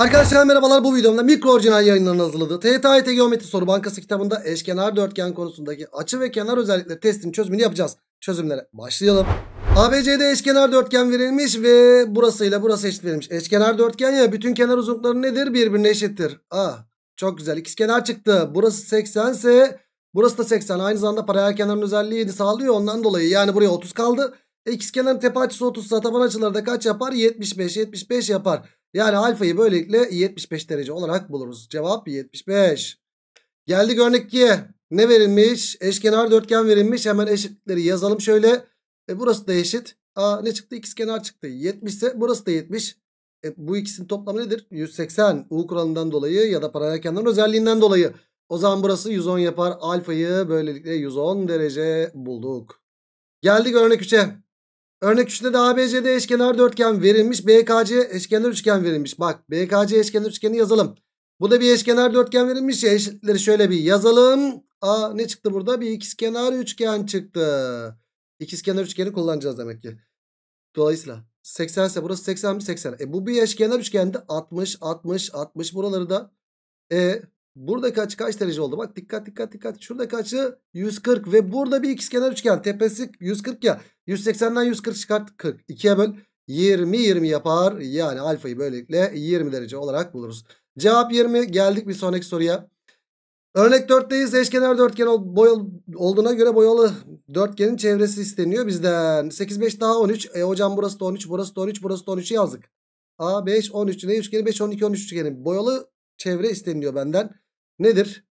Arkadaşlar merhabalar bu videomda mikro orijinal yayınlarının hazırladığı TYT Geometri Soru Bankası kitabında eşkenar dörtgen konusundaki açı ve kenar özellikleri testinin çözümünü yapacağız. Çözümlere başlayalım. ABC'de eşkenar dörtgen verilmiş ve burasıyla burası eşit verilmiş. Eşkenar dörtgen ya bütün kenar uzunlukları nedir? Birbirine eşittir. Ah çok güzel kenar çıktı. Burası 80 ise burası da 80. Aynı zamanda paralel kenarın özelliğini sağlıyor ondan dolayı. Yani buraya 30 kaldı. E, kenarın tepe açısı 30 ise taban açıları da kaç yapar? 75 75 yapar. Yani alfayı böylelikle 75 derece olarak buluruz. Cevap 75. geldi örnek 2'ye. Ne verilmiş? Eşkenar dörtgen verilmiş. Hemen eşitleri yazalım şöyle. E burası da eşit. Aa ne çıktı? İkiz kenar çıktı. 70 ise burası da 70. E, bu ikisinin toplamı nedir? 180. U kuralından dolayı ya da paralel kenarın özelliğinden dolayı. O zaman burası 110 yapar. Alfayı böylelikle 110 derece bulduk. geldi örnek 3'e. Örnek 3'te de ABCD eşkenar dörtgen verilmiş. BKC eşkenar üçgen verilmiş. Bak BKC eşkenar üçgeni yazalım. Bu da bir eşkenar dörtgen verilmiş ya. Eşitleri şöyle bir yazalım. Aa ne çıktı burada? Bir ikizkenar üçgen çıktı. İkizkenar üçgeni kullanacağız demek ki. Dolayısıyla 80 ise burası 80 mi 80. E bu bir eşkenar üçgende 60 60 60 buraları da. E buradaki açı kaç derece oldu? Bak dikkat dikkat dikkat. şurada kaçı 140 ve burada bir ikizkenar üçgen. Tepesi 140 ya. 180'den 140 çıkart 40. 2'ye böl 20 20 yapar. Yani alfayı böylelikle 20 derece olarak buluruz. Cevap 20. Geldik bir sonraki soruya. Örnek 4'teyiz. Eşkenar dörtgen boy olduğuna göre boyalı dörtgenin çevresi isteniyor bizden. 8 5 daha 13. E hocam burası da 13, burası da 13, burası da 13'ü yazdık. A 5 13 ne üçgeni 5 12 13 üçgeni. Boyalı çevre isteniyor benden. Nedir?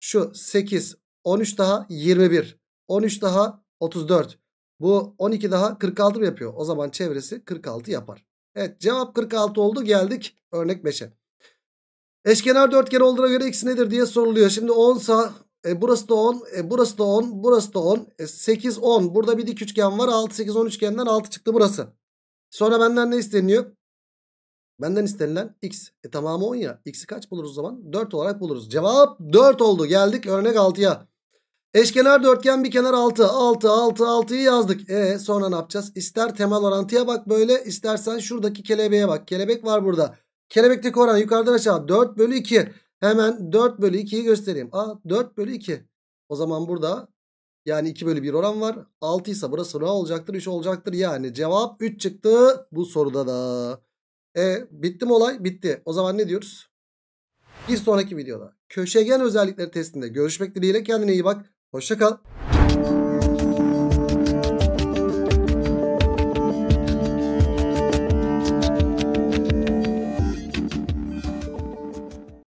Şu 8 13 daha 21. 13 daha 34. Bu 12 daha 46 mı yapıyor? O zaman çevresi 46 yapar. Evet cevap 46 oldu geldik örnek 5'e. Eşkenar dörtgen olduğuna göre x nedir diye soruluyor. Şimdi 10 sa e, burası da 10, e, burası da 10, burası da 10. E, 8, 10. Burada bir dik üçgen var. 6, 8, 10 üçgenden 6 çıktı burası. Sonra benden ne isteniyor? Benden istenilen x. E tamamı 10 ya. X'i kaç buluruz o zaman? 4 olarak buluruz. Cevap 4 oldu. Geldik örnek 6'ya. Eşkenar dörtgen bir kenar 6. 6 6 6'yı yazdık. E sonra ne yapacağız? İster temel orantıya bak böyle istersen şuradaki kelebeğe bak. Kelebek var burada. Kelebekteki oran yukarıdan aşağı 4 bölü 2. Hemen 4 bölü 2'yi göstereyim. A, 4 bölü 2. O zaman burada yani 2 bölü 1 oran var. 6 ise burası ne olacaktır? 3 olacaktır. Yani cevap 3 çıktı bu soruda da. E bitti mi olay? Bitti. O zaman ne diyoruz? Bir sonraki videoda köşegen özellikleri testinde görüşmek dileğiyle kendine iyi bak. Hoşçakal.